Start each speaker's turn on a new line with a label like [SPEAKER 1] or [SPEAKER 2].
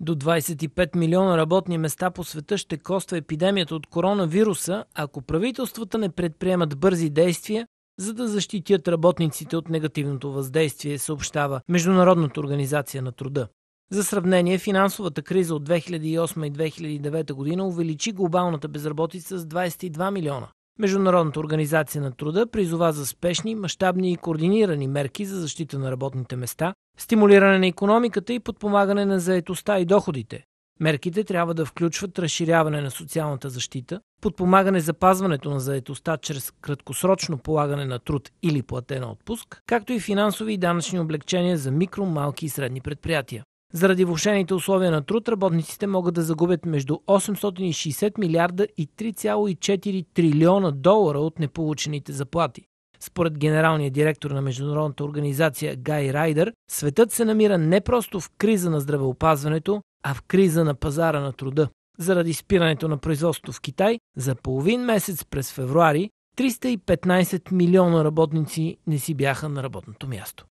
[SPEAKER 1] До 25 милиона работни места по света ще коства епидемията от коронавируса, ако правителствата не предприемат бързи действия, за да защитят работниците от негативното въздействие, съобщава Международната организация на труда. За сравнение, финансовата криза от 2008 и 2009 година увеличи глобалната безработица с 22 милиона. Международната организация на труда призова за спешни, мащабни и координирани мерки за защита на работните места, стимулиране на економиката и подпомагане на заетостта и доходите. Мерките трябва да включват разширяване на социалната защита, подпомагане запазването на заетостта чрез краткосрочно полагане на труд или платена отпуск, както и финансови и данъчни облегчения за микро, малки и средни предприятия. Заради влушените условия на труд, работниците могат да загубят между 860 милиарда и 3,4 трилиона долара от неполучените заплати. Според генералния директор на Международната организация Гай Райдер, светът се намира не просто в криза на здравеопазването, а в криза на пазара на труда. Заради спирането на производството в Китай, за половин месец през февруари 315 милиона работници не си бяха на работното място.